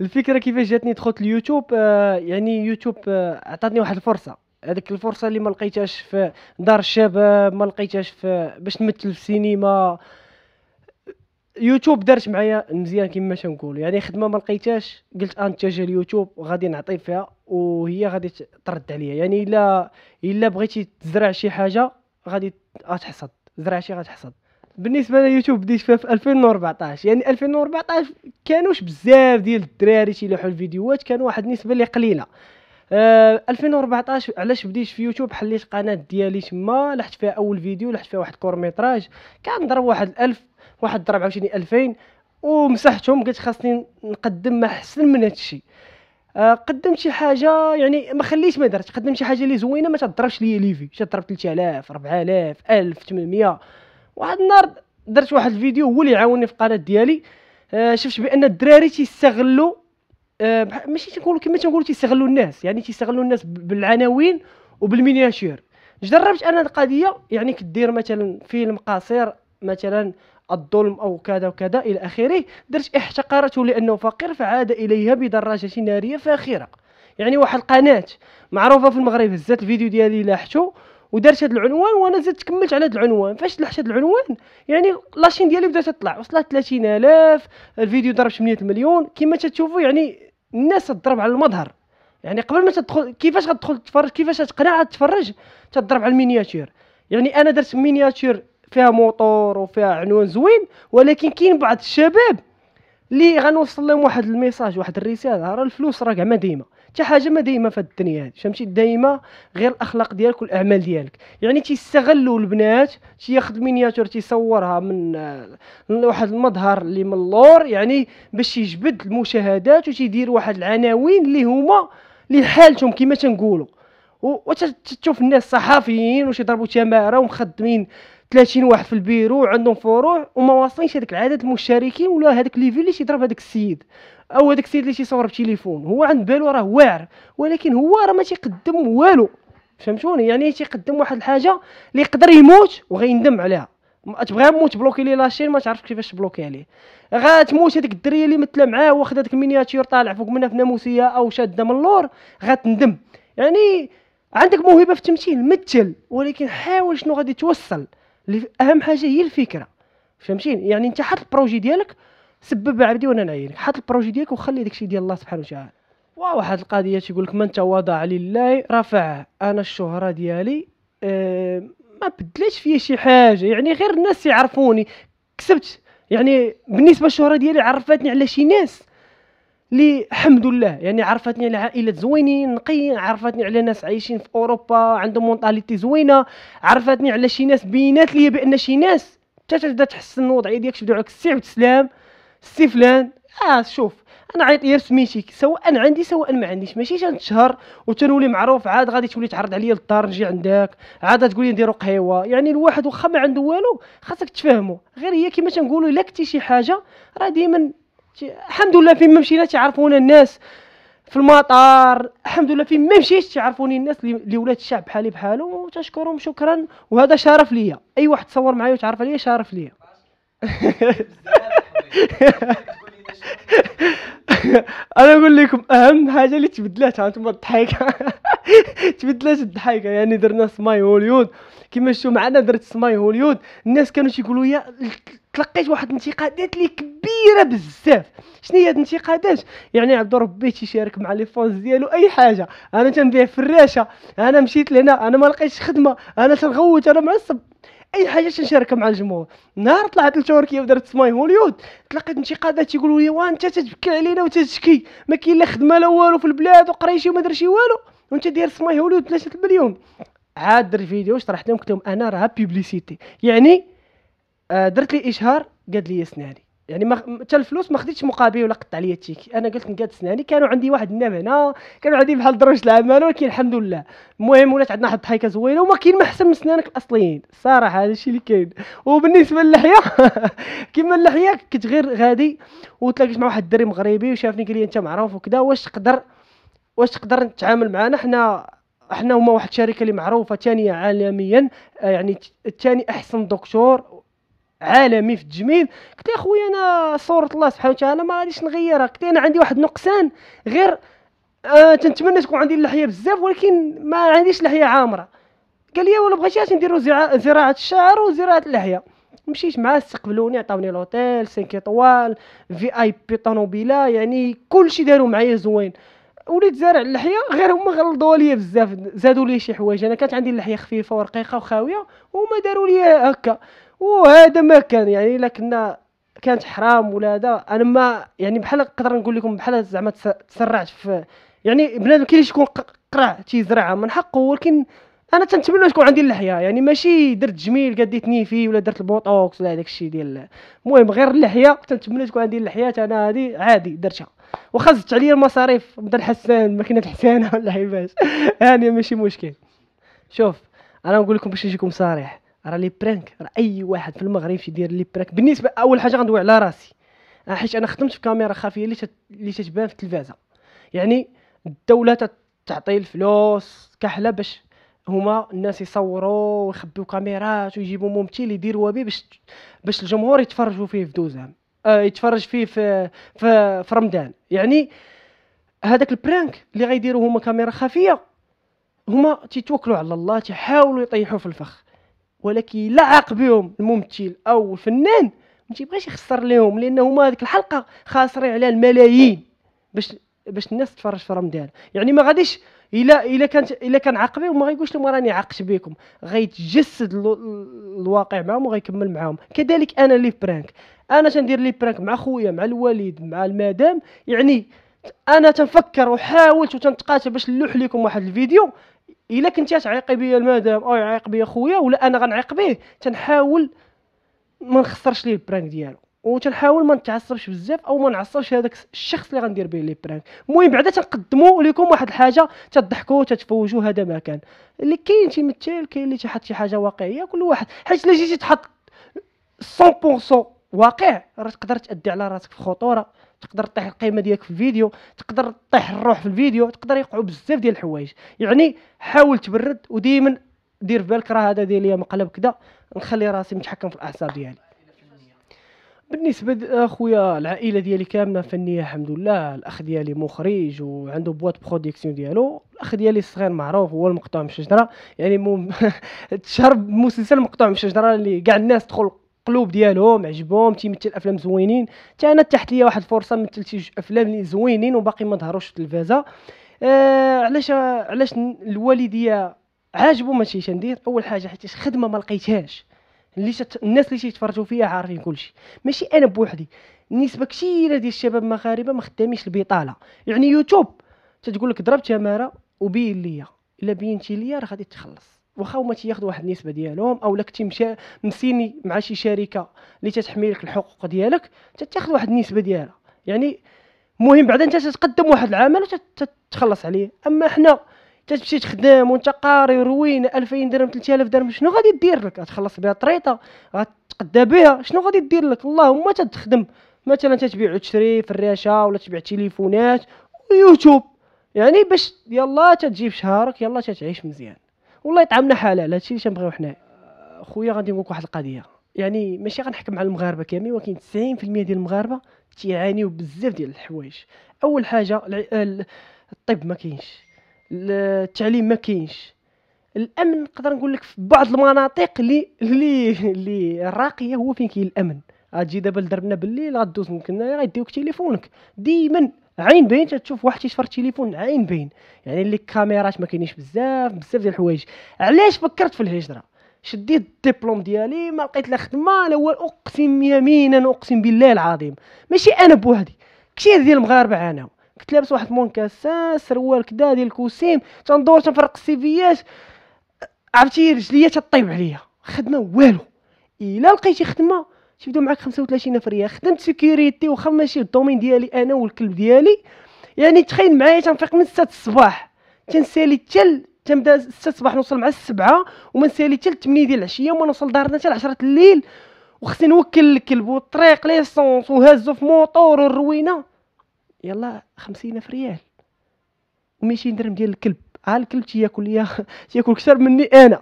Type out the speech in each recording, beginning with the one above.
الفكره كيفاش جاتني دخلت اليوتيوب آه يعني يوتيوب آه عطاتني واحد الفرصه هذيك الفرصه اللي ما لقيتهاش في دار الشباب ما لقيتهاش في باش نمثل في السينما يوتيوب دارت معايا مزيان كيما تنقول يعني خدمه ما لقيتهاش قلت انتجها اليوتيوب غادي نعطي فيها وهي غادي ترد عليا يعني الا الا بغيتي تزرع شي حاجه غادي تحصد زرع شي غتحصد بالنسبه ليوتيوب بديت فيها في 2014 يعني 2014 كانوش بزاف ديال الدراري تيلوحوا الفيديوهات كان واحد النسبه اللي قليله أه 2014 علاش بديت في يوتيوب حليت قناه ديالي تما لحت فيها اول فيديو لحت فيها واحد كورميتراج كنضرب واحد 1000 واحد 24000 2000 ومسحتهم قلت خاصني نقدم ما احسن من هذا الشيء آه، قدمت شي حاجه يعني ما خليتش ما درت قدمت شي حاجه اللي زوينه ما تضربش ليا ليفي ضرب 3000 4000 1800 واحد النهار درت واحد الفيديو هو اللي عاوني في القناه ديالي آه، شفت بان الدراري تيستغلوا آه، ماشي تنقولوا كما تنقولوا تيستغلوا الناس يعني تيستغلوا الناس بالعناوين وبالمينياتور جربت انا القضيه يعني كدير مثلا فيلم قصير مثلا الظلم أو كذا وكذا إلى آخره درت احتقرته لأنه فقير فعاد إليها بدراجة نارية فاخرة يعني واحد القناة معروفة في المغرب هزات الفيديو ديالي لاحته ودرت هذا العنوان وانا زدت كملت على هذا العنوان فاش لاحت هذا العنوان يعني لاشين ديالي بدات تطلع وصلت 30000 الفيديو ضرب 8 مليون كما تشوفوا يعني الناس تضرب على المظهر يعني قبل ما تدخل كيفاش غتدخل تتفرج كيفاش تقنع تتفرج تضرب على المينياتور يعني انا درت مينياتور فيها موطور وفيها عنوان زوين ولكن كاين بعض الشباب اللي غنوصل لهم واحد الميساج واحد الرساله راه الفلوس راه كاع ما ديما حتى حاجه ما ديما في الدنيا هذه فهمتي دائما غير الاخلاق ديالك والاعمال ديالك يعني تيستغلوا البنات تياخذ مينياتور تيصورها من آه، واحد المظهر اللي من اللور يعني باش يجبد المشاهدات وتيدير واحد العناوين اللي هما لحالتهم كما تنقولوا وتشوف الناس صحافيين وش يضربوا تماره ومخدمين 30 واحد في البيرو عندهم فروع وما واصلينش هذاك العدد المشتركين ولا هذاك ليفي اللي تيضرب هذاك السيد او هذاك السيد اللي تيصور بالتليفون هو عند بالو راه واعر ولكن هو راه ما تيقدم والو فهمتوني يعني تيقدم واحد الحاجه اللي يقدر يموت وغيندم عليها تبغى موت بلوكي لي لاشين ما تعرفش كيفاش تبلوكي عليه غتموت هذيك الدريه اللي مثله معاه واخذ هذيك المينياتور طالع فوق منها في ناموسيه او شاده من اللور غتندم يعني عندك موهبه في التمثيل مثل ولكن حاول شنو غادي توصل اهم حاجه هي الفكره فهمتيني يعني انت حط البروجي ديالك سبب عبدي وانا نعينك حط البروجي ديالك وخلي داكشي ديال الله سبحانه وتعالى واحد القضيه تيقول لك من تواضع لله رفعه انا الشهره ديالي أه ما بدلتش فيا شي حاجه يعني غير الناس يعرفوني كسبت يعني بالنسبه للشهره ديالي عرفتني على شي ناس لي الحمد لله يعني عرفتني على عائلات زوينين نقيين عرفتني على ناس عايشين في اوروبا عندهم مونتاليتي زوينه عرفتني على شي ناس بينات لي بان شي ناس حتى تبدا تحسن الوضعيه ديالك تبدا عليك عبد السلام السي فلان اه شوف انا عيط ليا سميتي سواء عندي سواء ما عنديش ماشي شهر وتنولي معروف عاد غادي تولي تعرض عليا للدار نجي عندك عاد تقول لي نديرو قهيوه يعني الواحد واخا ما عنده والو خاصك تفهمو غير هي كما تنقولوا الا كنتي شي حاجه راه ديما الحمد لله فين ما مشينا تعرفونا الناس في المطار الحمد لله فين ما مشيت تعرفوني الناس اللي ولات الشعب بحالي بحالو وتشكرهم شكرا وهذا شرف ليا اي واحد تصور معايا وتعرف عليا شرف ليا انا نقول لكم اهم حاجه اللي تبدلات انتم الضحكه تبدلات الضحكه يعني درنا سماي هوليود كما شفتوا معنا درت سماي هوليود الناس كانوا تيقولوا يا تلقيت واحد الانتقادات اللي كبيره بزاف شنو هي هاد الانتقادات يعني عبد ربي تيشارك مع لي فونز ديالو اي حاجه انا تنبيع فراشه انا مشيت لهنا انا ما لقيتش خدمه انا تنغوت انا معصب اي حاجه تنشاركها مع الجمهور نهار طلعت لتركيا ودرت سماي هوليود تلقيت انتقادات تيقولوا لي وانت تتبكي علينا وتتشكي ما كاين لا خدمه لا والو في البلاد وقريشي وما درتي والو وانت داير سماي هوليود 3 مليون عاد درت فيديو شرحت لهم قلت لهم انا راه بيبليسيتي يعني آه، درت لي اشهار قاد لي سناني يعني ما حتى الفلوس ما خديتش مقابل ولا قطع لي التيكي انا قلت نقاد سناني كانوا عندي واحد النام هنا كانوا عندي بحال دروج العمل ولكن الحمد لله المهم ولات عندنا واحد الضحكه زوينه وما كاين ما احسن من سنانك الاصليين الصراحه هذا الشيء اللي كاين وبالنسبه للحيه كيما اللحيه كنت غير غادي وتلاقيت مع واحد الدري مغربي وشافني قال لي انت معروف وكذا واش تقدر واش تقدر نتعامل معنا حنا حنا هما واحد الشركه اللي معروفه ثانيه عالميا آه، يعني الثاني احسن دكتور عالمي في التجميل قلت يا خويا انا صوره الله سبحانه وتعالى ما غاديش نغيرها قلت انا عندي واحد نقصان غير آه تنتمنى تكون عندي اللحيه بزاف ولكن ما عنديش لحيه عامره قال لي ولا بغيتي نديرو زراعه الشعر وزراعه اللحيه مشيت معاه استقبلوني عطاوني لوتيل 5 اطوال في اي بي طوموبيله يعني كلشي داروا معايا زوين وليت زارع اللحيه غير هما غلطوا ليا بزاف زادوا لي شي حوايج انا كانت عندي اللحيه خفيفه ورقيقه وخاويه وهما داروا لي هكا وهذا ما كان يعني الا كنا كانت حرام ولا هذا انا ما يعني بحال نقدر نقول لكم بحال زعما تسرعت في يعني بنادم كاين شكون قرع تيزرعها من حقه ولكن انا تنتمنى تكون عندي اللحيه يعني ماشي درت جميل قديتني نيفي ولا درت البوتوكس ولا هذاك الشيء ديال المهم غير اللحيه تنتمنى تكون عندي اللحيه انا هذه عادي درتها واخا زدت عليا المصاريف بدا الحسان ماكينه الحسانه ولا حيفاش يعني ماشي مشكل شوف انا نقول لكم باش نجيكم صريح راه لي برانك راه اي واحد في المغرب يدير لي برانك بالنسبه اول حاجه غندوي على راسي آه، حيت انا خدمت في كاميرا خفيه اللي اللي تتبان في التلفازه يعني الدوله تعطي الفلوس كحله باش هما الناس يصوروا ويخبيو كاميرات ويجيبوا ممثل يديروها به باش باش الجمهور يتفرجوا فيه في دوزان آه يتفرج فيه في في, في رمضان يعني هذاك البرانك اللي غيديروه هما كاميرا خفيه هما تيتوكلوا على الله تيحاولوا يطيحوا في الفخ ولكن لا بهم الممثل او الفنان ما تيبغيش يخسر لهم لان هما هذيك الحلقه خاسرين عليها الملايين باش باش الناس تفرج في رمضان يعني ما غاديش الا الا كانت الا كان عاقبي وما غايقولش لهم راني عاقت بكم غيتجسد الواقع معاهم وغيكمل معاهم كذلك انا لي برانك انا تندير لي برانك مع خويا مع الوالد مع المدام يعني انا تنفكر وحاولت وتنتقاتل باش نلوح لكم واحد الفيديو إيه، الا كنتي تعيقي بيا المدام او يعيق بيا خويا ولا انا غنعيق به تنحاول ما نخسرش ليه البرانك ديالو وتنحاول ما نتعصبش بزاف او ما نعصبش هذاك الشخص اللي غندير به لي برانك المهم بعدا تنقدموا لكم واحد الحاجه تضحكوا تتفوجوا هذا ما كان اللي كاين تيمثل كاين اللي تحط شي حاجه واقعيه كل واحد حيت الا جيتي تحط 100% واقع راه تقدر تادي على راسك في خطوره تقدر طيح القيمه ديالك في الفيديو تقدر طيح الروح في الفيديو تقدر يقعوا بزاف ديال الحوايج يعني حاول تبرد وديما دير في بالك راه هذا ديال لي مقلب كذا نخلي راسي متحكم في الاعصاب ديالي بالنسبه اخويا العائله ديالي كامله فنيه الحمد لله الاخ ديالي مخرج وعنده بواط برودكسيون ديالو الاخ ديالي الصغير معروف هو المقطوع من الشجره يعني مو تشهر مسلسل مقطوع من الشجره اللي كاع الناس تدخل القلوب ديالهم عجبهم تيمثل افلام زوينين حتى انا تحت ليا واحد الفرصه مثلت شي افلام اللي زوينين وباقي ما ظهروش في التلفازه آه علاش علاش الوالديه عاجبو ماشي ندير اول حاجه حيت خدمه ما لقيتهاش اللي شت... الناس اللي تيتفرجوا فيا عارفين كلشي ماشي انا بوحدي نسبه كثيره ديال الشباب المغاربه ما خدامينش البطاله يعني يوتيوب تتقول لك ضرب تماره وبين ليا الا بينتي ليا راه غادي تخلص واخا هما تياخذوا واحد النسبه ديالهم او لك تمشي مسيني مع شي شركه اللي تتحمي لك الحقوق ديالك تتاخذ واحد النسبه ديالها يعني المهم بعدا انت تتقدم واحد العمل وتتخلص عليه اما حنا تتمشي تخدم وانت قاري وروين 2000 درهم 3000 درهم شنو غادي دير لك غتخلص بها طريطه غتقدا بها شنو غادي دير لك اللهم تتخدم مثلا تتبيع وتشري فراشة ولا تبيع تليفونات ويوتيوب يعني باش يلا تجيب شهرك يلا تتعيش مزيان والله يطعمنا حلال هادشي اللي تنبغيو حنا خويا غادي نقولك واحد القضيه يعني ماشي غنحكم على المغاربه كاملين ولكن 90% ديال المغاربه تيعانيو بزاف ديال الحوايج اول حاجه الطب ما كاينش التعليم ما كاينش الامن نقدر نقول لك في بعض المناطق اللي اللي اللي الراقيه هو فين كاين الامن غتجي دابا لدربنا بالليل غدوز ممكن غيديوك تيليفونك ديما عين بين تشوف واحد تيشفر التليفون عين بين يعني اللي الكاميرات ما كاينينش بزاف بزاف ديال الحوايج علاش فكرت في الهجره شديت الدبلوم ديالي ما لقيت لا خدمه لا هو اقسم يمينا اقسم بالله العظيم ماشي انا بوحدي كثير ديال المغاربه عاناو كنت لابس واحد مونكاسان سروال كدا ديال الكوسيم تندور تنفرق السيفيات عرفتي رجليا تطيب عليا خدمه والو الا لقيتي خدمه تيبداو معاك 35 نفريه خدمت سيكوريتي واخا ماشي الدومين ديالي انا والكلب ديالي يعني تخيل معايا تنفيق من 6 الصباح تنسالي حتى تنبدا 6 الصباح نوصل مع 7 وما نسالي حتى 8 ديال العشيه وما نوصل دارنا حتى 10 الليل وخصني نوكل الكلب والطريق ليسونس وهازو في موطور والروينه يلا 50 الف ريال وماشي درهم ديال الكلب ها الكلب تياكل ليا تياكل كثر مني انا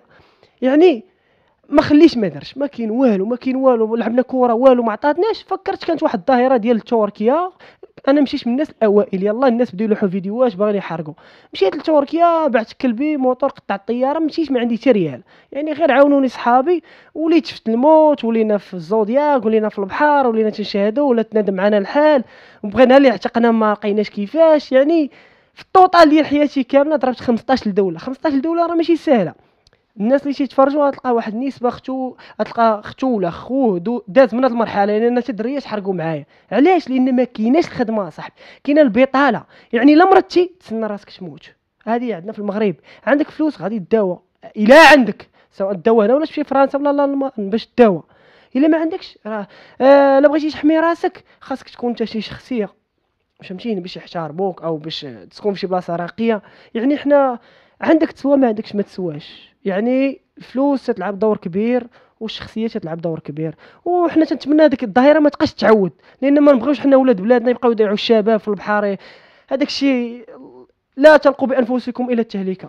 يعني ما خليش ما درش ما كاين والو ما كاين والو لعبنا كره والو ما عطاتناش فكرت كانت واحد الظاهره ديال تركيا انا مشيت من الناس الاوائل يلا الناس بداو يلوحوا فيديوهات باغيين يحرقوا مشيت لتركيا بعت كلبي موتور قطع الطياره مشيت ما عندي حتى ريال يعني غير عاونوني صحابي وليت شفت الموت ولينا في الزودياك ولينا في البحر ولينا تنشهدوا ولا تنادى معنا الحال وبغينا اللي اعتقنا ما لقيناش كيفاش يعني في التوتال ديال حياتي كامله ضربت 15 دوله 15 دوله راه ماشي سهله الناس اللي تيتفرجوا غتلقى واحد النسبه ختو غتلقى ختو ولا خوه داز من هاد المرحله لان حتى الدريه تحرقوا معايا علاش لان ما كايناش الخدمه صاحبي كاينه البطاله يعني الا مرضتي تسنى راسك تموت هذه عندنا في المغرب عندك فلوس غادي تداوى الا عندك سواء تداوى هنا ولا في فرنسا ولا لا باش تداوى الا ما عندكش راه الا آه، بغيتي تحمي راسك خاصك تكون انت شي شخصيه فهمتيني باش يحتاربوك او باش تسكن في شي بلاصه راقيه يعني حنا عندك تسوى ما عندكش ما تسواش يعني الفلوس تلعب دور كبير والشخصيه تلعب دور كبير وحنا تنتمنى هذيك الظاهره ما تبقاش تعود لان ما نبغيوش حنا ولاد بلادنا يبقاو يضيعوا الشباب في البحر هذاك الشيء لا تلقوا بانفسكم الى التهلكه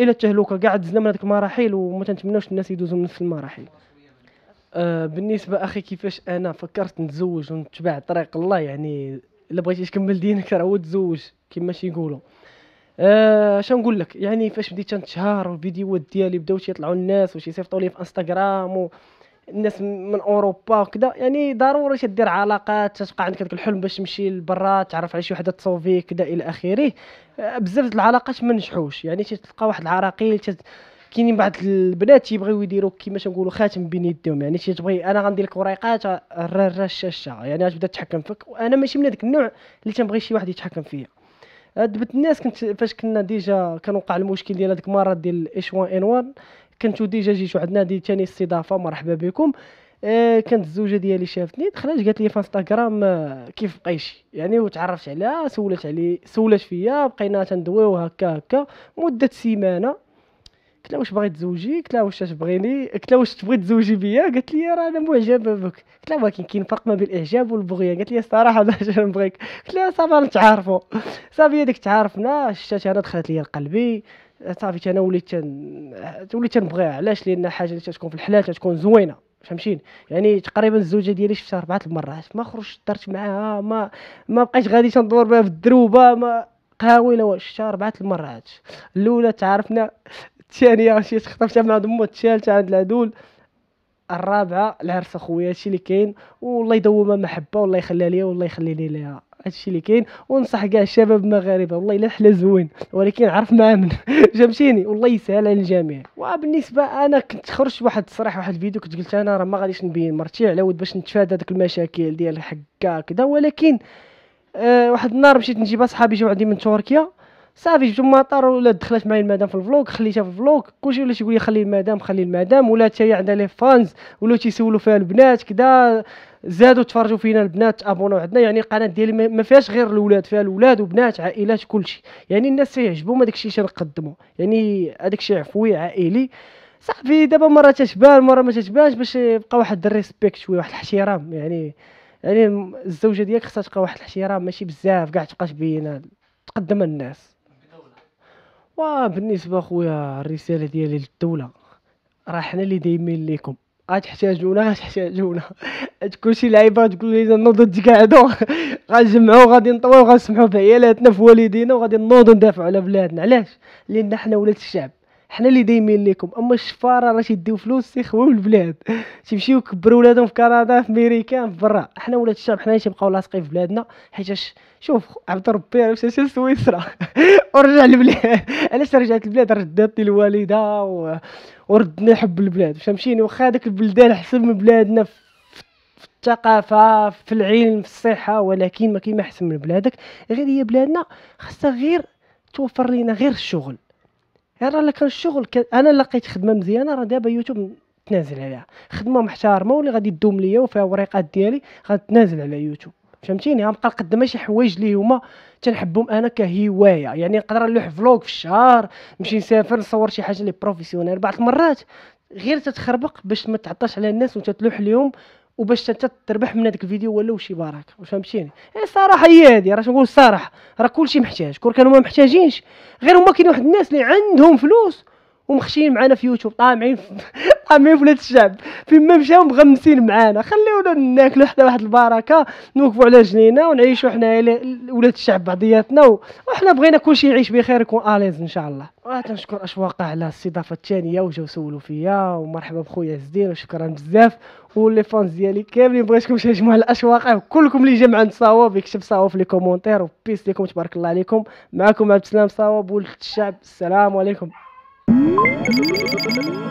الى التهلكه كاع دزنا من هذيك المراحل وما تنتمناوش الناس يدوزوا من نفس المراحل آه بالنسبه اخي كيفاش انا فكرت نتزوج ونتبع طريق الله يعني الا بغيتي تكمل دينك راه هو تزوج كما يقولوا آه نقول لك يعني فاش بديت تنتشهر الفيديوهات ديالي بداو تيطلعوا الناس وشي يصيفطوا لي في انستغرام و الناس من اوروبا وكذا يعني ضروري تدير علاقات تبقى عندك الحلم باش تمشي لبرا تعرف على شي وحده تصوفي كذا الى اخره آه، بزاف العلاقات ما نجحوش يعني تلقى واحد العراقيل تت... كاينين بعض البنات تيبغيو يديروا كيما تنقولوا خاتم بين يديهم يعني تبغي انا غندير لك وريقات الشاشه يعني غتبدا تتحكم فيك وانا ماشي من هذاك النوع اللي تنبغي شي واحد يتحكم فيا دبت الناس كنت فاش كنا ديجا كان وقع المشكل ديال هذاك المرض ديال اش 1 ان 1 كنتو ديجا جيتو عندنا دي ثاني استضافه مرحبا بكم آه كانت الزوجه ديالي شافتني دخلت قالت لي في انستغرام آه، كيف بقيتي يعني وتعرفت عليها سولت علي سولت فيا بقينا تندويو هكا هكا مده سيمانه قلت لها واش باغي تزوجي قلت لها واش تبغيني قلت لها واش تبغي تزوجي بيا قالت لي راه انا معجبه بك قلت لها ولكن كاين فرق ما بين الاعجاب والبغيه قالت لي الصراحه انا نبغيك قلت لها صافا نتعارفوا صافي هذيك تعارفنا شتات انا دخلت لي لقلبي صافي انا وليت وليت نبغيها علاش لان حاجه اللي تكون في الحلال تكون زوينه فهمتيني يعني تقريبا الزوجه ديالي شفتها اربعه المرات ما خرجت درت معاها ما ما بقيتش غادي تندور بها في الدروبه ما قهاوي لا واش شفتها اربعه المرات الاولى تعرفنا الثانيه شي خطفتها من عند امها الثالثه عند العدول الرابعه العرس اخويا هادشي اللي كاين والله يدومها محبه والله يخليها ليا والله يخلي لي ليها هادشي اللي كاين ونصح كاع الشباب المغاربه والله الا حلا زوين ولكن عرف مع من جمشيني والله يسهل على الجميع وبالنسبه انا كنت خرجت واحد التصريح واحد الفيديو كنت قلت انا راه ما غاديش نبين مرتي على ود باش نتفادى داك المشاكل ديال حكا كذا ولكن آه واحد النهار مشيت نجيب صحابي جاو عندي من تركيا صافي جبت المطار ولا دخلت معايا المدام في الفلوق خليتها في الفلوق كلشي ولا تيقول لي خلي المدام خلي المدام ولا حتى هي عندها لي فانز ولا تيسولوا فيها البنات كدا زادوا تفرجوا فينا البنات ابوناو عندنا يعني القناه ديالي ما فيهاش غير الاولاد فيها الاولاد وبنات عائلات كلشي يعني الناس تيعجبهم هذاك الشيء تنقدمو يعني هذاك الشيء عفوي عائلي صافي دابا مره تتبان مره ما تتبانش باش يبقى واحد الريسبكت شويه واحد الاحترام يعني يعني الزوجه ديالك خصها تبقى واحد الاحترام ماشي بزاف كاع تبقى تبين تقدم الناس وبالنسبه خويا الرساله ديالي للدوله راه حنا اللي دايمين ليكم غتحتاجونا غتحتاجونا كلشي لعيبه تقول لي نوضوا تقعدوا غنجمعوا غادي نطويو غنسمحوا بعيالاتنا في والدينا وغادي نوضوا ندافعوا على بلادنا علاش لان حنا ولاد الشعب حنا اللي دايمين ليكم اما الشفاره راه تيديو فلوس تيخويو البلاد تيمشيو يكبروا ولادهم في كندا في امريكا في برا حنا ولاد الشعب حنا تيبقاو لاصقين في بلادنا حيت شوف عبد ربي راه مشى لسويسرا ورجع للبلاد علاش رجعت البلاد رداتني الوالده و... وردني حب البلاد فهمتيني واخا هذاك البلدان احسن من بلادنا في الثقافة في العلم في الصحة ولكن ما كيما أحسن من بلادك غير هي بلادنا خاصها غير توفر لينا غير الشغل راه الا كان الشغل ك... انا لقيت خدمه مزيانه راه دابا يوتيوب تنازل عليها خدمه محترمه واللي غادي تدوم ليا وفيها وريقات ديالي غنتنازل على يوتيوب فهمتيني غنبقى نقدم شي حوايج اللي هما تنحبهم انا كهوايه يعني نقدر نلوح فلوق في الشهر نمشي نسافر نصور شي حاجه لي بروفيسيونيل بعض المرات غير تتخربق باش ما تعطاش على الناس وتتلوح لهم وباش انت تربح من هذاك الفيديو ولا شي بارك واش فهمتيني اي الصراحه هي هذه راه نقول الصراحه راه كلشي محتاج كون كانوا ما محتاجينش غير هما كاين واحد الناس اللي عندهم فلوس ومخشين معانا في يوتيوب طامعين طامعين في ولاد الشعب فيما مشاو مغمسين معانا خليونا ناكلوا حدا واحد البركه نوقفوا على رجلينا ونعيشوا حنا ولاد الشعب بعضياتنا وحنا بغينا كلشي يعيش بخير يكون اليز ان شاء الله وتنشكر اشواق على الاستضافه الثانيه وجاو سولوا فيا ومرحبا بخويا زدين وشكرا بزاف ولي فانز ديالي كاملين بغيتكم شي مجموعه الاشواق كلكم اللي جا مع صواب يكتب صواب في لي كومونتير وبيس ليكم تبارك الله عليكم معكم عبد السلام صواب ولد الشعب السلام عليكم Thank you.